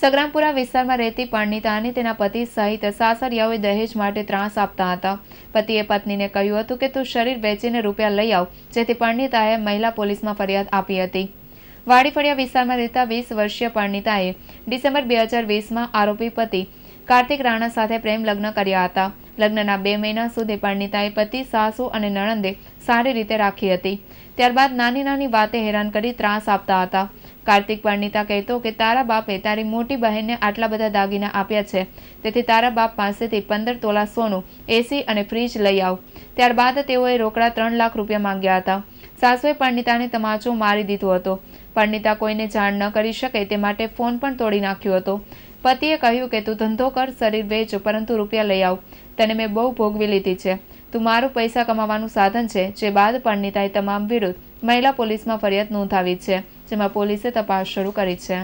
સંગ્રામપુરા વિસ્તારમાં રહેતી પરણિતાને તેના પતિ સહિત સાસરિયાઓએ દહેજ માટે ત્રાસ આપતા હતા પતિએ પત્નીને કહ્યું હતું કે તું શરીર વેચીને રૂપિયા લઈ આવ જેથી પરણિતાએ મહિલા પોલીસમાં ફરિયાદ આપી હતી વાડીફળિયા વિસ્તારમાં રહેતા વીસ વર્ષીય પરણિતાએ ડિસેમ્બર બે હજાર વીસમાં આરોપી પતિ કાર્તિક રાણા સાથે પ્રેમ લગ્ન કર્યા હતા લગ્નના બે મહિના સુધી પરણિતાએ પતિ સાસુ અને નણંદે સારી રીતે રાખી હતી ત્યારબાદ નાની નાની વાતે હેરાન કરી ત્રાસ આપતા હતા કાર્તિક પરણિતા કહેતો કે તારા બાપે તારી મોટી બહેનને આટલા બધા દાગીના આપ્યા છે તેથી તારા બાપ પાસેથી પંદર તોલા સોનું એસી અને ફ્રીજ લઈ આવ ત્યારબાદ તેઓએ રોકડા ત્રણ લાખ રૂપિયા માંગ્યા હતા સાસુએ પરણિતાને તમાચો મારી દીધો હતો પરણિતા કોઈને જાણ ન કરી શકે તે માટે ફોન પણ તોડી નાખ્યો હતો પતિએ કહ્યું કે તું ધંધો કર શરીર વેચ પરંતુ રૂપિયા લઈ આવ તને મેં બહુ ભોગવી લીધી છે તું મારું પૈસા કમાવાનું સાધન છે જે બાદ પરણિતાએ તમામ વિરુદ્ધ મહિલા પોલીસમાં ફરિયાદ નોંધાવી છે જેમાં પોલીસે તપાસ શરૂ કરી છે